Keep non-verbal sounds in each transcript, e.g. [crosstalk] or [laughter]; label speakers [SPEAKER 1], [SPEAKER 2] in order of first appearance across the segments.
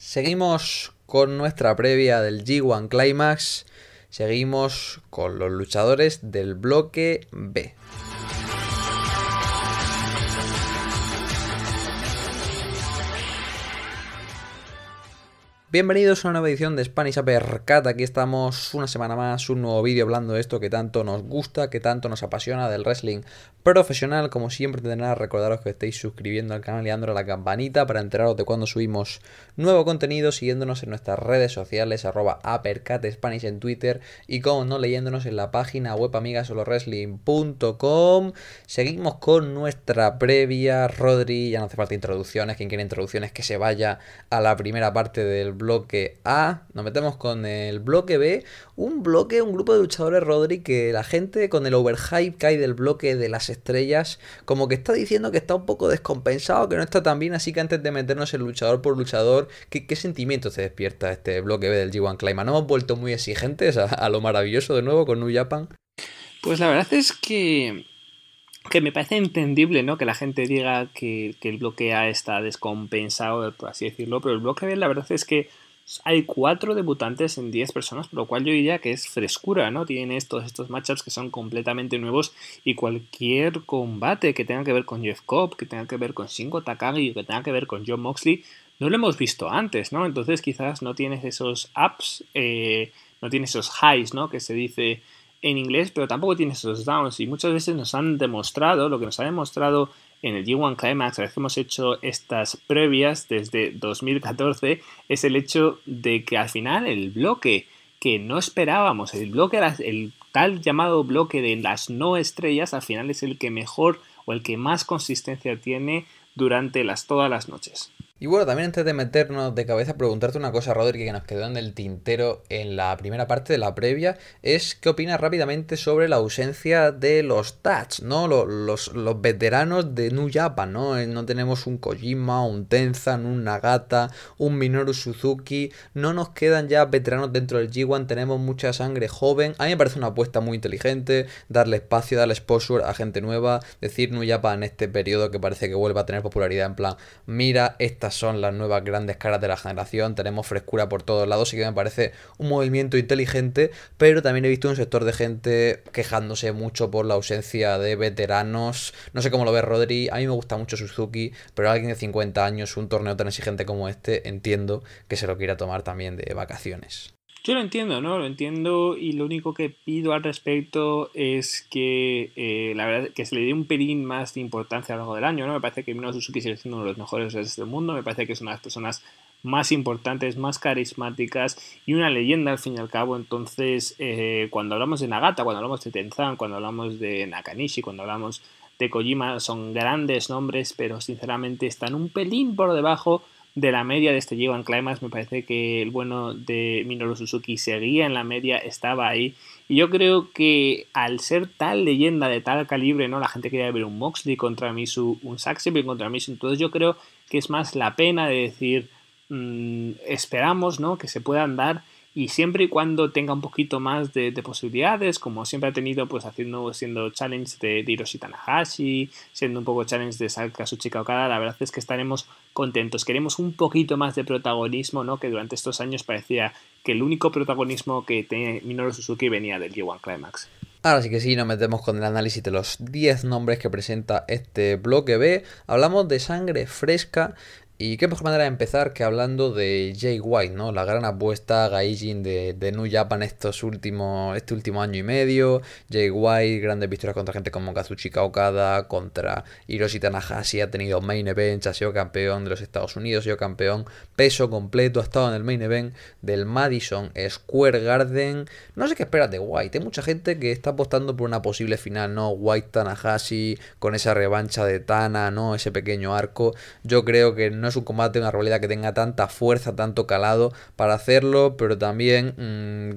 [SPEAKER 1] Seguimos con nuestra previa del G1 Climax. Seguimos con los luchadores del bloque B. Bienvenidos a una nueva edición de Spanish Apercat. Aquí estamos una semana más, un nuevo vídeo hablando de esto que tanto nos gusta, que tanto nos apasiona del wrestling profesional. Como siempre, tendrá recordaros que estéis suscribiendo al canal y dándole a la campanita para enteraros de cuando subimos nuevo contenido, siguiéndonos en nuestras redes sociales, arroba Apercat Spanish en Twitter y como no leyéndonos en la página web amigasoloresling.com Seguimos con nuestra previa, Rodri. Ya no hace falta introducciones. Quien quiere introducciones que se vaya a la primera parte del bloque A, nos metemos con el bloque B, un bloque, un grupo de luchadores Rodri que la gente con el overhype que hay del bloque de las estrellas, como que está diciendo que está un poco descompensado, que no está tan bien, así que antes de meternos el luchador por luchador, ¿qué, qué sentimiento se despierta este bloque B del G1 Clima? ¿No hemos vuelto muy exigentes a, a lo maravilloso de
[SPEAKER 2] nuevo con New Japan? Pues la verdad es que que me parece entendible, ¿no? Que la gente diga que, el bloque A está descompensado, por así decirlo, pero el bloque B la verdad es que hay cuatro debutantes en 10 personas, por lo cual yo diría que es frescura, ¿no? Tienes todos estos matchups que son completamente nuevos y cualquier combate que tenga que ver con Jeff Cobb, que tenga que ver con Shingo Takagi, que tenga que ver con John Moxley, no lo hemos visto antes, ¿no? Entonces quizás no tienes esos ups, eh, no tienes esos highs, ¿no? Que se dice en inglés, pero tampoco tiene esos downs. Y muchas veces nos han demostrado, lo que nos ha demostrado en el G1 Climax, a que hemos hecho estas previas desde 2014, es el hecho de que al final el bloque que no esperábamos, el bloque, el tal llamado bloque de las no estrellas, al final es el que mejor o el que más consistencia tiene durante las, todas las noches.
[SPEAKER 1] Y bueno, también antes de meternos de cabeza, preguntarte una cosa, Rodri, que nos quedó en el tintero en la primera parte de la previa, es qué opinas rápidamente sobre la ausencia de los Tats, ¿no? Los, veteranos de Nuyapa, ¿no? Eh, no tenemos un Kojima, un Tenzan, un Nagata, un Minoru Suzuki, no nos quedan ya veteranos dentro del G1, tenemos mucha sangre joven, a mí me parece una apuesta muy inteligente, darle espacio, darle exposure a gente nueva, decir Nuyapa en este periodo que parece que vuelva a tener popularidad, en plan, mira esta son las nuevas grandes caras de la generación, tenemos frescura por todos lados, así que me parece un movimiento inteligente, pero también he visto un sector de gente quejándose mucho por la ausencia de veteranos, no sé cómo lo ve Rodri, a mí me gusta mucho Suzuki, pero alguien de 50 años, un torneo tan exigente como este, entiendo que se lo quiera tomar también de vacaciones.
[SPEAKER 2] Yo lo entiendo, ¿no? Lo entiendo y lo único que pido al respecto es que eh, la verdad que se le dé un pelín más de importancia a lo largo del año, ¿no? Me parece que Mino Suzuki sigue siendo uno de los mejores de del mundo, me parece que es una de las personas más importantes, más carismáticas y una leyenda al fin y al cabo. Entonces, eh, cuando hablamos de Nagata, cuando hablamos de Tenzan, cuando hablamos de Nakanishi, cuando hablamos de Kojima, son grandes nombres, pero sinceramente están un pelín por debajo de la media de este G1 Climax. Me parece que el bueno de Minoru Suzuki seguía en la media, estaba ahí. Y yo creo que al ser tal leyenda de tal calibre, ¿no? La gente quería ver un Moxley contra Misu, un Saxby contra Misu. Entonces yo creo que es más la pena de decir, mm, esperamos, ¿no? Que se puedan dar y siempre y cuando tenga un poquito más de, posibilidades, como siempre ha tenido, pues haciendo, siendo challenge de, Hiroshi Tanahashi, siendo un poco challenge de Chica Okada, la verdad es que estaremos contentos. Queremos un poquito más de protagonismo, ¿no? Que durante estos años parecía que el único protagonismo que tenía Minoru Suzuki venía del G1 Climax.
[SPEAKER 1] Ahora sí que sí, nos metemos con el análisis de los 10 nombres que presenta este bloque B. Hablamos de sangre fresca, y qué mejor manera de empezar que hablando de Jay White, ¿no? La gran apuesta Gaijin de, de New Japan estos últimos, este último año y medio. Jay White, grandes victorias contra gente como Kazuchika Okada, contra Hiroshi Tanahashi, ha tenido main event, ha sido campeón de los Estados Unidos, ha sido campeón peso completo, ha estado en el main event del Madison Square Garden. No sé qué esperas de White, hay mucha gente que está apostando por una posible final, ¿no? White Tanahashi, con esa revancha de Tana, ¿no? Ese pequeño arco. Yo creo que no es un combate, una realidad que tenga tanta fuerza, tanto calado para hacerlo, pero también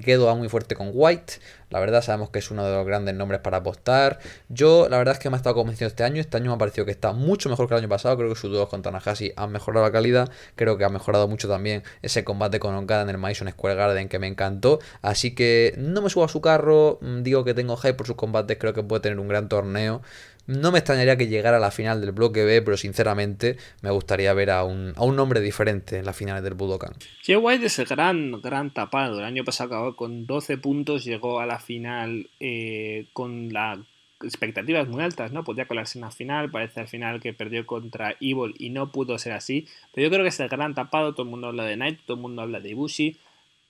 [SPEAKER 1] quedó mm, quedo muy fuerte con White. La verdad sabemos que es uno de los grandes nombres para apostar. Yo la verdad es que me ha estado convencido este año. Este año me ha parecido que está mucho mejor que el año pasado. Creo que sus dudas con Tanahashi han mejorado la calidad. Creo que ha mejorado mucho también ese combate con Onkada en el Madison Square Garden que me encantó. Así que no me subo a su carro. Mm, digo que tengo hype por sus combates. Creo que puede tener un gran torneo. No me extrañaría que llegara a la final del bloque B, pero sinceramente me gustaría ver a un, a nombre diferente en las finales del Budokan.
[SPEAKER 2] Jay White es el gran, gran tapado. El año pasado acabó con 12 puntos, llegó a la final eh, con las expectativas muy altas, ¿no? Podía colarse en la final, parece al final que perdió contra Evil y no pudo ser así, pero yo creo que es el gran tapado, todo el mundo habla de Knight, todo el mundo habla de Ibushi,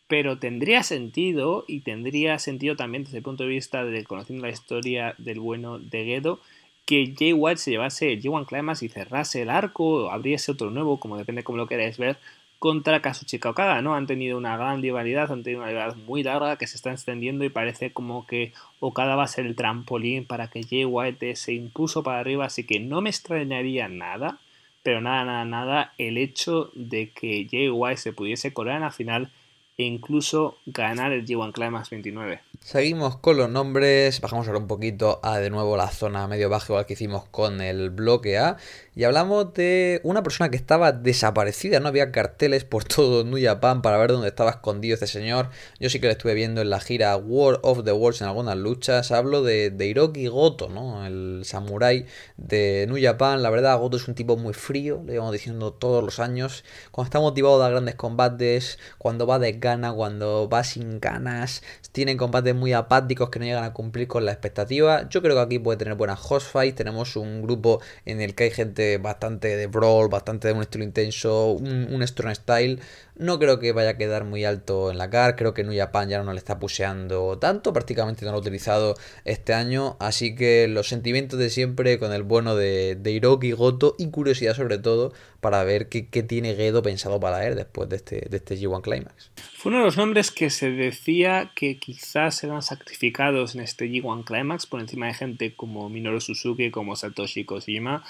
[SPEAKER 2] pero tendría sentido y tendría sentido también desde el punto de vista de conociendo la historia del bueno de Gedo que Jay White se llevase el G1 y cerrase el arco, o abriese otro nuevo, como depende como lo queráis ver, contra Kazuchika Okada, ¿no? Han tenido una gran rivalidad, han tenido una rivalidad muy larga que se está extendiendo y parece como que Okada va a ser el trampolín para que Jay White se impuso para arriba, así que no me extrañaría nada, pero nada, nada, nada, el hecho de que Jay White se pudiese colar en la final e incluso ganar el G1 29. Seguimos
[SPEAKER 1] con los nombres, bajamos ahora un poquito a de nuevo la zona medio baja igual que hicimos con el bloque A y hablamos de una persona que estaba desaparecida, no había carteles por todo Nuyapan para ver dónde estaba escondido este señor. Yo sí que lo estuve viendo en la gira World of the Worlds en algunas luchas. Hablo de, de Hiroki Goto, ¿no? El samurái de Nuyapan. La verdad, Goto es un tipo muy frío, le vamos diciendo todos los años. Cuando está motivado A grandes combates, cuando va de gana, cuando va sin ganas, tiene combates muy apáticos que no llegan a cumplir con la expectativa Yo creo que aquí puede tener buenas host fights. Tenemos un grupo en el que hay gente bastante de brawl, bastante de un estilo intenso, un, un strong style. No creo que vaya a quedar muy alto en la CAR, creo que Nuya ya no le está puseando tanto, prácticamente no lo ha utilizado este año, así que los sentimientos de siempre con el bueno de, de Hiroki Goto y curiosidad sobre todo para ver qué, tiene Gedo pensado para él después de este, de este G1 Climax.
[SPEAKER 2] Fue uno de los nombres que se decía que quizás eran sacrificados en este G1 Climax por encima de gente como Minoru Suzuki, como Satoshi Kojima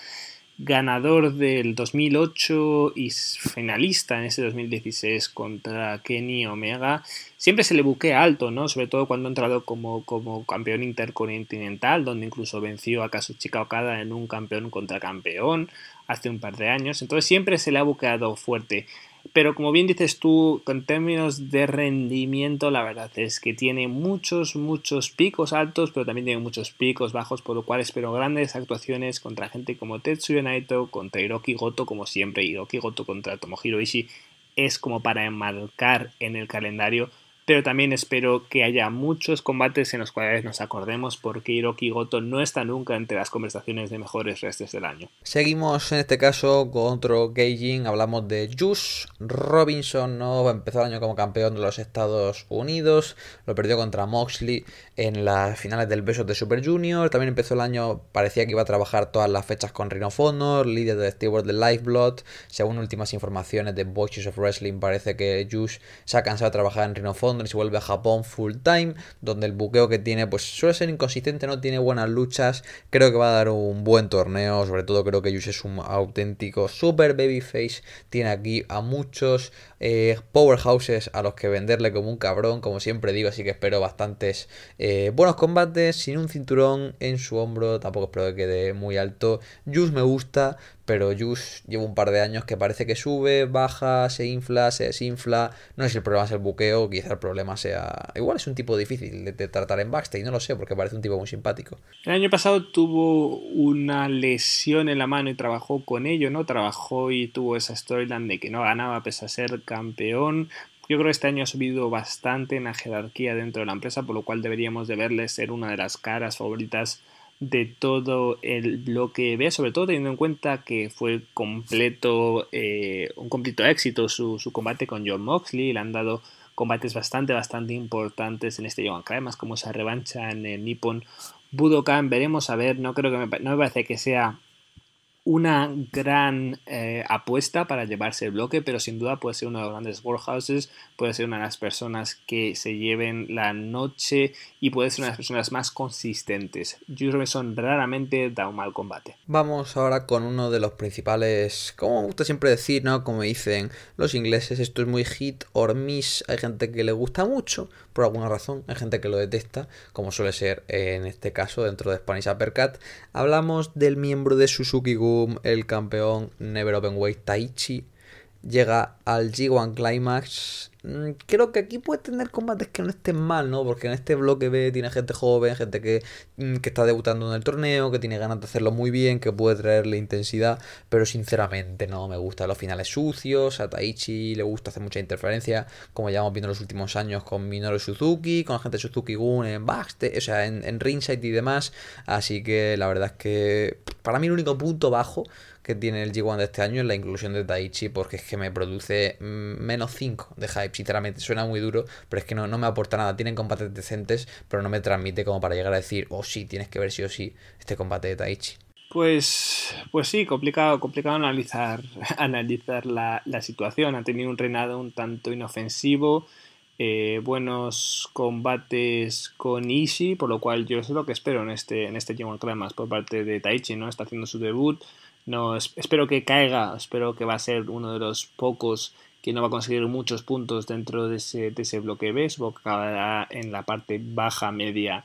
[SPEAKER 2] ganador del 2008 y finalista en ese 2016 contra Kenny Omega, siempre se le buquea alto, ¿no? Sobre todo cuando ha entrado como, como campeón intercontinental, donde incluso venció a Kazuchika Okada en un campeón contra campeón hace un par de años. Entonces siempre se le ha buqueado fuerte. Pero como bien dices tú, en términos de rendimiento, la verdad es que tiene muchos, muchos picos altos, pero también tiene muchos picos bajos, por lo cual espero grandes actuaciones contra gente como Tetsuya Naito, contra Hiroki Goto, como siempre, Hiroki Goto contra Tomohiro Ishii, es como para enmarcar en el calendario pero también espero que haya muchos combates en los cuales nos acordemos porque Hiroki Goto no está nunca entre las conversaciones de mejores restes del año.
[SPEAKER 1] Seguimos en este caso con otro hablamos de Juice Robinson, no empezó el año como campeón de los Estados Unidos, lo perdió contra Moxley en las finales del Besos de Super Junior, también empezó el año, parecía que iba a trabajar todas las fechas con Rhino Fondo líder de Stewart de Lifeblood, según últimas informaciones de Voices of Wrestling parece que Juice se ha cansado de trabajar en Rhino Fondo Londres vuelve a Japón full time, donde el buqueo que tiene pues suele ser inconsistente, no tiene buenas luchas, creo que va a dar un buen torneo, sobre todo creo que Yush es un auténtico super babyface, tiene aquí a muchos eh, powerhouses a los que venderle como un cabrón, como siempre digo, así que espero bastantes eh, buenos combates, sin un cinturón en su hombro, tampoco espero que quede muy alto, Yush me gusta, pero yus lleva un par de años que parece que sube, baja, se infla, se desinfla. No sé si el problema es el buqueo, quizá el problema sea. Igual es un tipo difícil de, tratar en backstage, no lo sé, porque parece un tipo muy simpático.
[SPEAKER 2] El año pasado tuvo una lesión en la mano y trabajó con ello, ¿no? Trabajó y tuvo esa storyline de que no ganaba pese a ser campeón. Yo creo que este año ha subido bastante en la jerarquía dentro de la empresa, por lo cual deberíamos de verle ser una de las caras favoritas de todo el que vea sobre todo teniendo en cuenta que fue completo, eh, un completo éxito su, combate con John Moxley, le han dado combates bastante, bastante importantes en este Yogan además como esa revancha en el Nippon Budokan, veremos a ver, no creo que no me parece que sea una gran eh, apuesta para llevarse el bloque, pero sin duda puede ser uno de los grandes warehouses, puede ser una de las personas que se lleven la noche y puede ser una de las personas más consistentes. que son raramente da un mal combate.
[SPEAKER 1] Vamos ahora con uno de los principales, como me gusta siempre decir, ¿no? Como dicen los ingleses, esto es muy hit or miss. Hay gente que le gusta mucho, por alguna razón, hay gente que lo detesta, como suele ser en este caso dentro de Spanish Uppercut. Hablamos del miembro de Suzuki el campeón Never Open Way Taichi, llega al G1 Climax Mm, creo que aquí puede tener combates que no estén mal, ¿no? Porque en este bloque B tiene gente joven, gente mm, que, está debutando en el torneo, que tiene ganas de hacerlo muy bien, que puede traerle intensidad, pero sinceramente no me gustan los finales sucios, a Taichi le gusta hacer mucha interferencia, como ya hemos visto en los últimos años con Minoru Suzuki, con la gente Suzuki-gun en Baxte, o sea, en, en Ringside y demás, así que la verdad es que para mí el único punto bajo que tiene el G1 de este año es la inclusión de Taichi, porque es que me produce mm, menos 5 de hype sinceramente suena muy duro, pero es que no, me aporta nada. Tienen combates decentes, pero no me transmite como para llegar a decir, oh sí, tienes que ver sí o sí este combate de Taichi.
[SPEAKER 2] Pues, pues sí, complicado, complicado analizar, [laughs] analizar la, situación. Ha tenido un reinado un tanto inofensivo, eh, buenos combates con Ishi. por lo cual yo es lo que espero en este, en este g por parte de Taichi, ¿no? Está haciendo su debut. No, espero que caiga, espero que va a ser uno de los pocos que no va a conseguir muchos puntos dentro de ese, bloque B, supongo en la parte baja media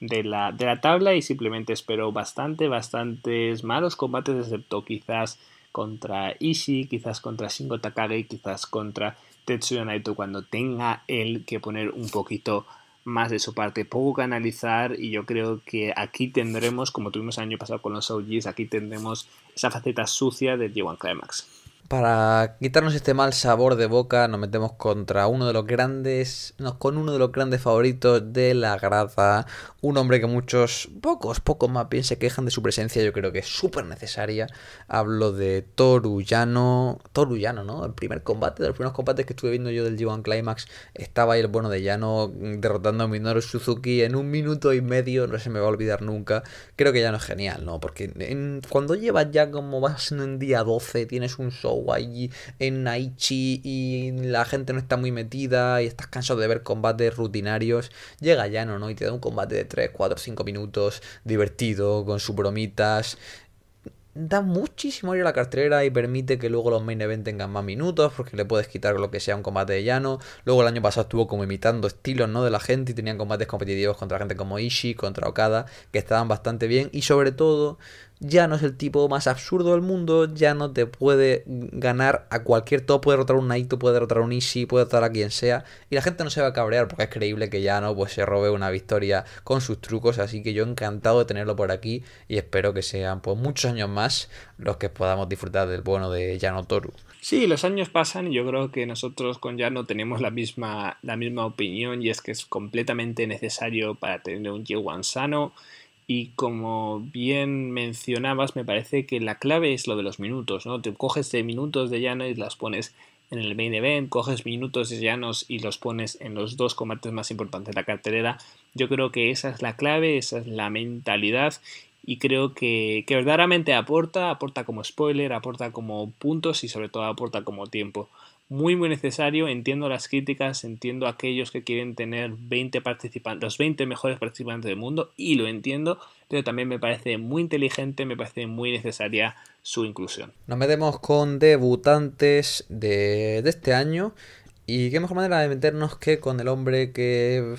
[SPEAKER 2] de la, tabla y simplemente espero bastante, bastantes malos combates, excepto quizás contra Ishii, quizás contra Shingo Takagi, quizás contra Tetsuya Naito cuando tenga él que poner un poquito más de su parte, poco que analizar y yo creo que aquí tendremos, como tuvimos el año pasado con los OGs, aquí tendremos esa faceta sucia de G1 Climax.
[SPEAKER 1] Para quitarnos este mal sabor de boca, nos metemos contra uno de los grandes, con uno de los grandes favoritos de la grada. Un hombre que muchos, pocos, pocos más bien se quejan de su presencia. Yo creo que es súper necesaria. Hablo de Toru Yano ¿no? El primer combate, de los primeros combates que estuve viendo yo del G1 Climax, estaba ahí el bueno de Llano mm, derrotando a Minoru Suzuki en un minuto y medio. No se me va a olvidar nunca. Creo que Yano es genial, ¿no? Porque cuando llevas ya como vas en día 12, tienes un show en Naichi y la gente no está muy metida y estás cansado de ver combates rutinarios, llega Llano, ¿no? Y te da un combate de 3, 4, 5 minutos, divertido, con sus bromitas. Da muchísimo aire a la cartera y permite que luego los main event tengan más minutos porque le puedes quitar lo que sea un combate de llano. Luego el año pasado estuvo como imitando estilos ¿no? de la gente y tenían combates competitivos contra gente como Ishii, contra Okada, que estaban bastante bien. Y sobre todo ya no es el tipo más absurdo del mundo, ya no te puede ganar a cualquier top, puede derrotar un Naito, puede derrotar un Ishii, puede derrotar a quien sea, y la gente no se va a cabrear porque es creíble que no pues se robe una victoria con sus trucos, así que yo encantado de tenerlo por aquí y espero que sean pues, muchos años más los que podamos disfrutar del bueno de Yano Toru.
[SPEAKER 2] Sí, los años pasan y yo creo que nosotros con Yano tenemos la misma, la misma opinión y es que es completamente necesario para tener un G1 sano y como bien mencionabas, me parece que la clave es lo de los minutos, ¿no? Te coges de minutos de llanos y las pones en el main event, coges minutos de llanos y los pones en los dos combates más importantes de la cartelera. Yo creo que esa es la clave, esa es la mentalidad y creo que, que verdaderamente aporta, aporta como spoiler, aporta como puntos y sobre todo aporta como tiempo muy muy necesario. Entiendo las críticas, entiendo aquellos que quieren tener los 20 mejores participantes del mundo y lo entiendo, pero también me parece muy inteligente, me parece muy necesaria su inclusión.
[SPEAKER 1] Nos metemos con debutantes de, este año y qué mejor manera de meternos que con el hombre que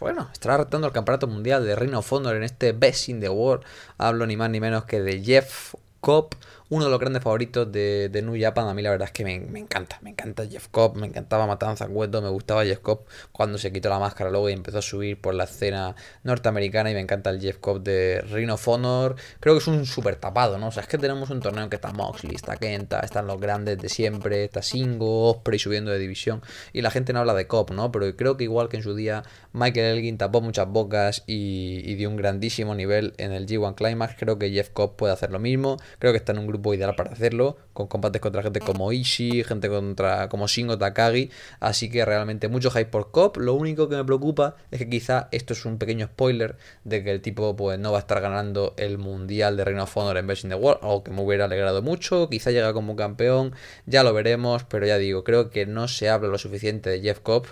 [SPEAKER 1] bueno, estará retando el campeonato mundial de Reino Fondo en este Best in the World. Hablo ni más ni menos que de Jeff Cobb, uno de los grandes favoritos de, de New Japan. A mí la verdad es que me, encanta, me encanta Jeff Cobb, me encantaba Matanza Cueto, me gustaba Jeff Cobb cuando se quitó la máscara luego y empezó a subir por la escena norteamericana y me encanta el Jeff Cobb de Ring of Honor. Creo que es un súper tapado, ¿no? O sea, es que tenemos un torneo en que está Moxley, está Kenta, están los grandes de siempre, está Singo, Osprey subiendo de división y la gente no habla de Cobb, ¿no? Pero creo que igual que en su día Michael Elgin tapó muchas bocas y, y dio un grandísimo nivel en el G1 Climax, creo que Jeff Cobb puede hacer lo mismo, creo que está en un grupo grupo ideal para hacerlo, con combates contra gente mm. como Ishii, gente contra como Shingo Takagi, así que realmente mucho hype por Cop. Lo único que me preocupa es que quizá esto es un pequeño spoiler de que el tipo pues no va a estar ganando el mundial de Reino of Honor en Version in the World, Algo que me hubiera alegrado mucho, quizá llega como campeón, ya lo veremos, pero ya digo, creo que no se habla lo suficiente de Jeff Cop.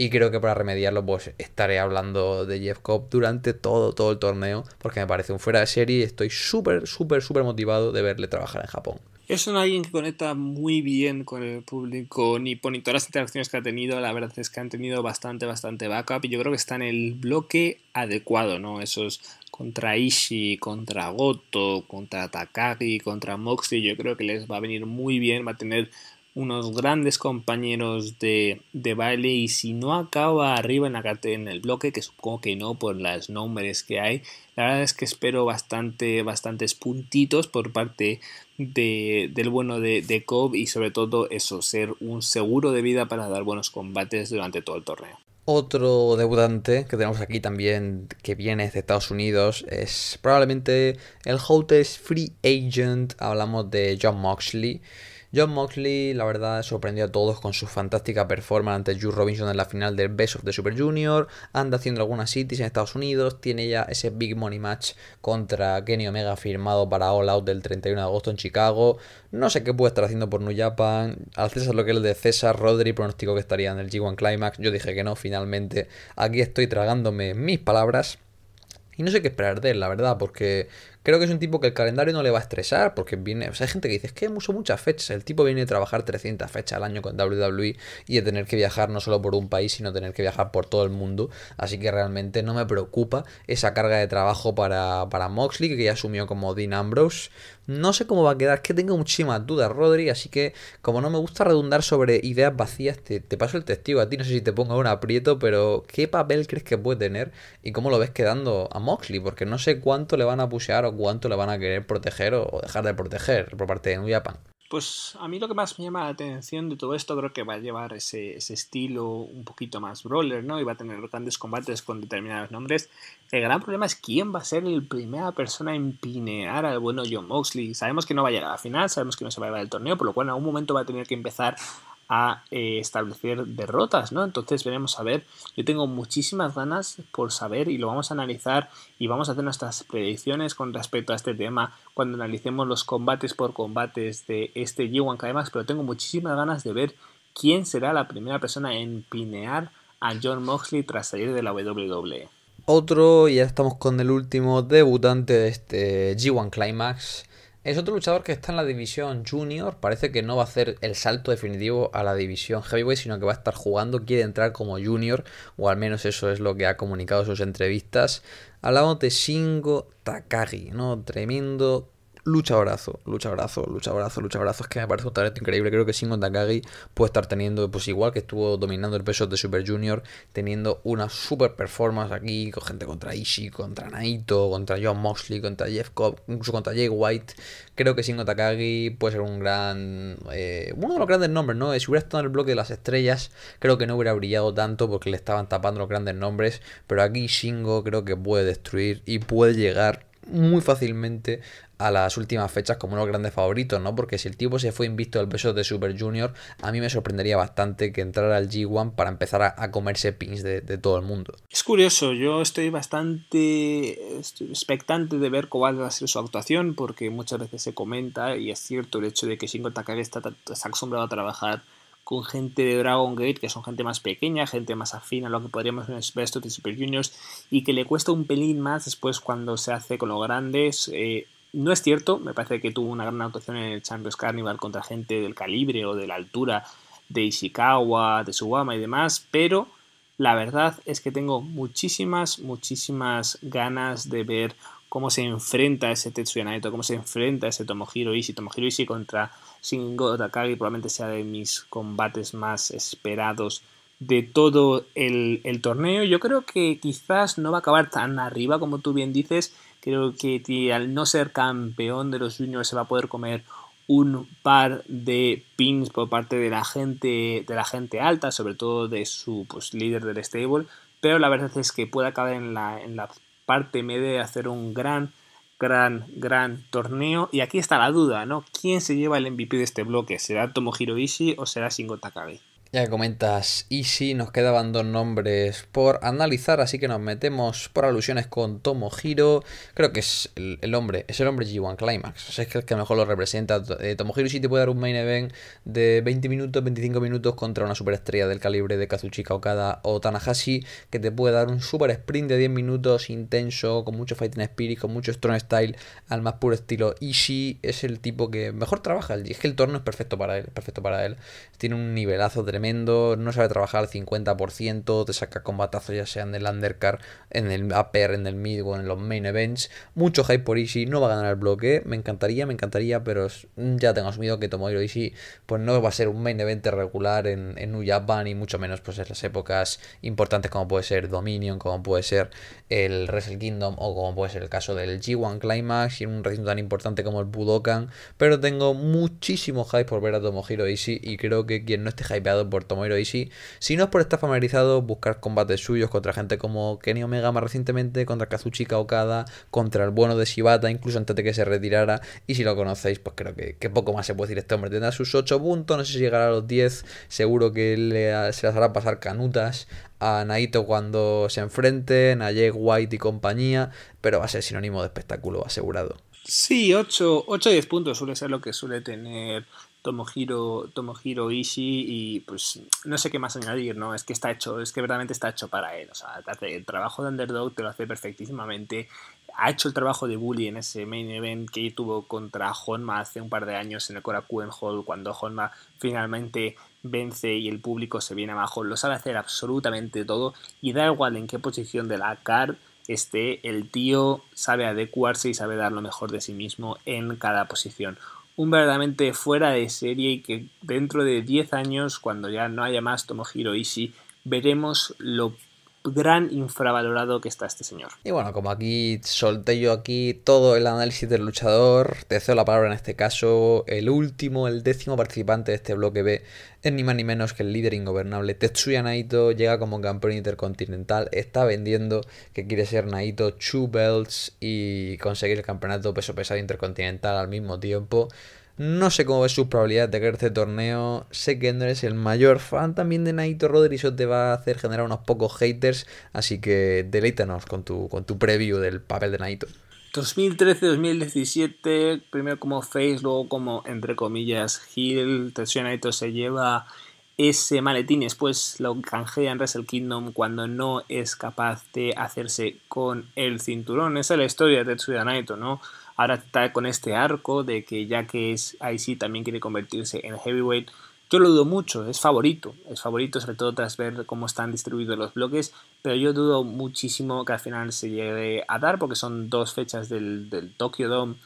[SPEAKER 1] y creo que para remediarlo, pues estaré hablando de Jeff Cop durante todo, todo el torneo, porque me parece un fuera de serie y estoy súper, súper, súper motivado de verle trabajar en Japón
[SPEAKER 2] es un alguien que conecta muy bien con el público ni y todas las interacciones que ha tenido, la verdad es que han tenido bastante, bastante backup y yo creo que está en el bloque adecuado, ¿no? Esos contra Ishii, contra Goto, contra Takagi, contra Moxley, yo creo que les va a venir muy bien, va a tener unos grandes compañeros de, baile y si no acaba arriba en, la, en el bloque, que supongo que no por los nombres que hay, la verdad es que espero bastante, bastantes puntitos por parte del bueno de, Cobb y sobre todo eso, ser un seguro de vida para dar buenos combates durante todo el torneo.
[SPEAKER 1] Otro debutante que tenemos aquí también, que viene de Estados Unidos, es probablemente el hottest Free Agent, hablamos de John Moxley. John Moxley, la verdad, sorprendió a todos con su fantástica performance ante Jules Robinson en la final del Best of the Super Junior. Anda haciendo algunas cities en Estados Unidos. Tiene ya ese Big Money Match contra Kenny Omega firmado para All Out del 31 de agosto en Chicago. No sé qué puede estar haciendo por New Japan. Al César lo que es el de César, Rodri pronosticó que estaría en el G1 Climax. Yo dije que no, finalmente. Aquí estoy tragándome mis palabras. Y no sé qué esperar de él, la verdad, porque Creo que es un tipo que el calendario no le va a estresar porque viene. O sea, hay gente que dice, es que uso muchas fechas. El tipo viene a trabajar 300 fechas al año con WWE y de tener que viajar no solo por un país, sino tener que viajar por todo el mundo. Así que realmente no me preocupa esa carga de trabajo para, Moxley, que ya asumió como Dean Ambrose. No sé cómo va a quedar, es que tengo muchísimas dudas, Rodri. Así que, como no me gusta redundar sobre ideas vacías, te, te paso el testigo a ti. No sé si te pongo un aprieto, pero ¿qué papel crees que puede tener y cómo lo ves quedando a Moxley? Porque no sé cuánto le van a pusear o cuánto la van a querer proteger o dejar de proteger por parte de Japan?
[SPEAKER 2] Pues a mí lo que más me llama la atención de todo esto creo que va a llevar ese, estilo un poquito más brawler, ¿no? Y va a tener grandes combates con determinados nombres. El gran problema es quién va a ser el primera persona en pinear al bueno John Moxley. Sabemos que no va a llegar a la final, sabemos que no se va a llevar el torneo, por lo cual en algún momento va a tener que empezar a eh, establecer derrotas, ¿no? Entonces veremos a ver. Yo tengo muchísimas ganas por saber y lo vamos a analizar y vamos a hacer nuestras predicciones con respecto a este tema cuando analicemos los combates por combates de este G1 Climax, pero tengo muchísimas ganas de ver quién será la primera persona en pinear a John Moxley tras salir de la WWE.
[SPEAKER 1] Otro, y ya estamos con el último debutante de este G1 Climax, es otro luchador que está en la división junior. Parece que no va a hacer el salto definitivo a la división heavyweight, sino que va a estar jugando. Quiere entrar como junior, o al menos eso es lo que ha comunicado en sus entrevistas. Hablamos de Shingo Takagi, ¿no? Tremendo Lucha brazo, lucha abrazo lucha brazo, lucha brazo. Es que me parece un talento increíble. Creo que Shingo Takagi puede estar teniendo, pues igual que estuvo dominando el peso de Super Junior, teniendo una super performance aquí con gente contra Ishii, contra Naito, contra John Mosley, contra Jeff Cobb, incluso contra Jake White. Creo que Shingo Takagi puede ser un gran. Eh, uno de los grandes nombres, ¿no? Eh, si hubiera estado en el bloque de las estrellas, creo que no hubiera brillado tanto porque le estaban tapando los grandes nombres. Pero aquí Shingo creo que puede destruir y puede llegar muy fácilmente a las últimas fechas como uno de los grandes favoritos, ¿no? Porque si el tipo se fue invicto al beso de Super Junior, a mí me sorprendería bastante que entrara al G1 para empezar a, comerse pins de, todo el mundo.
[SPEAKER 2] Es curioso, yo estoy bastante expectante de ver cuál va a ser su actuación, porque muchas veces se comenta, y es cierto el hecho de que Shingo Takagi está, está acostumbrado a trabajar con gente de Dragon Gate, que son gente más pequeña, gente más afina, a lo que podríamos ver of de Super Juniors, y que le cuesta un pelín más después cuando se hace con los grandes. Eh, no es cierto, me parece que tuvo una gran actuación en el Champions Carnival contra gente del calibre o de la altura de Ishikawa, de Tsubama y demás, pero la verdad es que tengo muchísimas, muchísimas ganas de ver cómo se enfrenta ese Tetsuya Naito, cómo se enfrenta ese Tomohiro Ishii, Tomohiro Ishii contra sin Takagi probablemente sea de mis combates más esperados de todo el, torneo. Yo creo que quizás no va a acabar tan arriba como tú bien dices. Creo que al no ser campeón de los juniors se va a poder comer un par de pins por parte de la gente, de la gente alta, sobre todo de su pues, líder del stable. Pero la verdad es que puede acabar en la, en la parte media de hacer un gran gran, gran torneo. Y aquí está la duda, ¿no? ¿Quién se lleva el MVP de este bloque? ¿Será Tomohiro Ishii o será Shingo Takabe?
[SPEAKER 1] Ya comentas, Easy, nos quedaban dos nombres por analizar, así que nos metemos por alusiones con Tomohiro. Creo que es el, hombre, es el hombre G1 Climax. es que es el que mejor lo representa. Eh, Tomohiro sí te puede dar un main event de 20 minutos, 25 minutos contra una superestrella del calibre de Kazuchika Okada o Tanahashi, que te puede dar un super sprint de 10 minutos intenso, con mucho fighting spirit, con mucho strong style, al más puro estilo. Easy, es el tipo que mejor trabaja. Es que el torno es perfecto para él, perfecto para él. Tiene un nivelazo de tremendo, no sabe trabajar al 50%, te saca combatazos ya sea en el undercar, en el upper, en el mid o en los main events. Mucho hype por Ishii, no va a ganar el bloque, me encantaría, me encantaría, pero mm, ya tengo asumido que Tomohiro Ishii pues no va a ser un main event regular en, en y mucho menos pues en las épocas importantes como puede ser Dominion, como puede ser el Wrestle Kingdom o como puede ser el caso del G1 Climax y en un recinto tan importante como el Budokan, pero tengo muchísimo hype por ver a Tomohiro Ishii y creo que quien no esté hypeado por Tomohiro si no es por estar familiarizado, buscar combates suyos contra gente como Kenny Omega más recientemente, contra Kazuchika Okada, contra el bueno de Shibata, incluso antes de que se retirara. Y si lo conocéis, pues creo que, poco más se puede decir este hombre. Tendrá sus 8 puntos, no sé si llegará a los 10, seguro que se las hará pasar canutas a Naito cuando se enfrenten, a Jake White y compañía, pero va a ser sinónimo de espectáculo asegurado.
[SPEAKER 2] Sí, 8, 8 10 puntos suele ser lo que suele tener Tomohiro, Tomohiro Ishii y pues no sé qué más añadir, ¿no? Es que está hecho, es que verdaderamente está hecho para él, o sea, el trabajo de Underdog te lo hace perfectísimamente, ha hecho el trabajo de Bully en ese main event que tuvo contra Honma hace un par de años en el Korakuen Hall, cuando Honma finalmente vence y el público se viene abajo, lo sabe hacer absolutamente todo y da igual en qué posición de la card esté, el tío sabe adecuarse y sabe dar lo mejor de sí mismo en cada posición un verdaderamente fuera de serie y que dentro de 10 años, cuando ya no haya más Tomohiro Ishii, veremos lo gran infravalorado que está este señor.
[SPEAKER 1] Y bueno, como aquí solté yo aquí todo el análisis del luchador, te cedo la palabra en este caso, el último, el décimo participante de este bloque B es ni más ni menos que el líder ingobernable Tetsuya Naito, llega como campeón intercontinental, está vendiendo que quiere ser Naito two belts y conseguir el campeonato peso pesado intercontinental al mismo tiempo. No sé cómo ves su probabilidad de caer este torneo. Sé que no eres el mayor fan también de Naito y Eso te va a hacer generar unos pocos haters. Así que deleítanos con tu, con tu preview del papel de Naito.
[SPEAKER 2] 2013-2017, primero como face, luego como entre comillas Hill. Tetsuya Naito se lleva ese maletín y después lo canjea en Wrestle Kingdom cuando no es capaz de hacerse con el cinturón. Esa es la historia de Tetsuya Naito, ¿no? Ahora está con este arco de que ya que es sí también quiere convertirse en heavyweight. Yo lo dudo mucho, es favorito, es favorito sobre todo tras ver cómo están distribuidos los bloques, pero yo dudo muchísimo que al final se llegue a dar porque son dos fechas del, del Tokyo Dome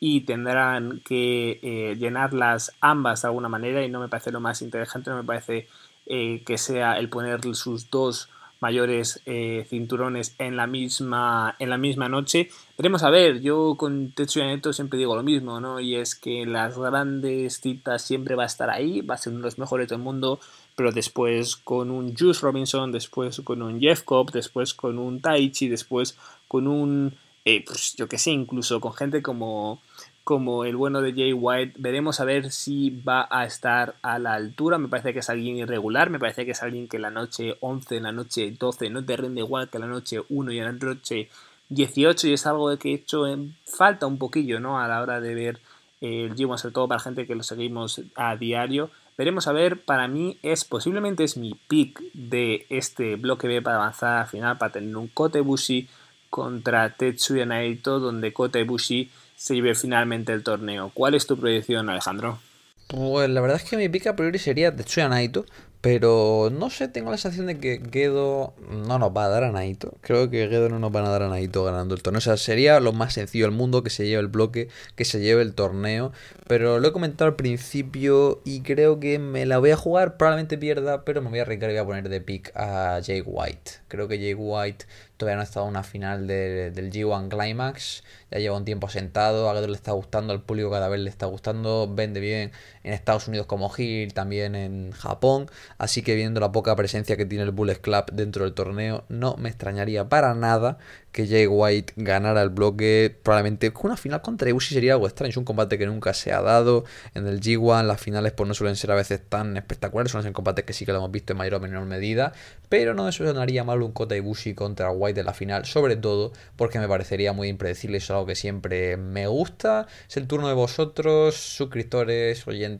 [SPEAKER 2] y tendrán que eh, llenarlas ambas de alguna manera y no me parece lo más inteligente, no me parece eh, que sea el poner sus dos mayores eh, cinturones en la, misma, en la misma noche. Veremos a ver, yo con Tetsuya Neto siempre digo lo mismo, ¿no? Y es que las grandes citas siempre va a estar ahí, va a ser uno de los mejores del mundo, pero después con un Juice Robinson, después con un Jeff Cobb, después con un Taichi, después con un, eh, pues yo que sé, incluso con gente como como el bueno de Jay White. Veremos a ver si va a estar a la altura. Me parece que es alguien irregular, me parece que es alguien que la noche 11, en la noche 12 no te rinde igual que la noche 1 y la noche 18 y es algo de que he hecho en falta un poquillo ¿no? a la hora de ver el G1, sobre todo para gente que lo seguimos a diario. Veremos a ver, para mí es posiblemente es mi pick de este bloque B para avanzar al final, para tener un cote Cotebushi contra Tetsuya Naito, donde Kota Ibushi se lleve finalmente el torneo. ¿Cuál es tu proyección, Alejandro?
[SPEAKER 1] Pues la verdad es que mi pick a priori sería Tetsuya Naito, pero no sé, tengo la sensación de que Gedo no nos va a dar a Naito. Creo que Gedo no nos va a dar a Naito ganando el torneo. O sea, sería lo más sencillo del mundo que se lleve el bloque, que se lleve el torneo. Pero lo he comentado al principio y creo que me la voy a jugar. Probablemente pierda, pero me voy a arriesgar y voy a poner de pick a Jake White. Creo que Jake White todavía no ha estado una final del G1 Climax, ya lleva un tiempo sentado, a Gato le está gustando, al público cada vez le está gustando, vende bien en Estados Unidos como Hill, también en Japón. Así que viendo la poca presencia que tiene el Bullet Club dentro del torneo, no me extrañaría para nada que Jay White ganara el bloque. Probablemente una final contra Ibushi sería algo extraño. Es un combate que nunca se ha dado en el G1. Las finales pues no suelen ser a veces tan espectaculares. son los combates que sí que lo hemos visto en mayor o menor medida. Pero no me sonaría mal un Kota Ibushi contra White en la final. Sobre todo porque me parecería muy impredecible. Eso es algo que siempre me gusta. Es el turno de vosotros, suscriptores, oyentes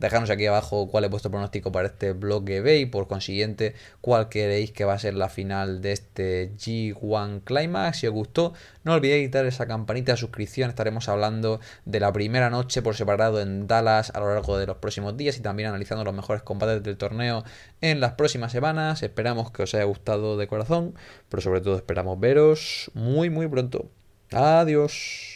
[SPEAKER 1] Dejaros aquí abajo cuál es vuestro pronóstico para este bloque B y por consiguiente cuál queréis que va a ser la final de este G1 Climax. Si os gustó, no olvidéis quitar esa campanita de suscripción. Estaremos hablando de la primera noche por separado en Dallas a lo largo de los próximos días y también analizando los mejores combates del torneo en las próximas semanas. Esperamos que os haya gustado de corazón, pero sobre todo esperamos veros muy muy pronto. Adiós.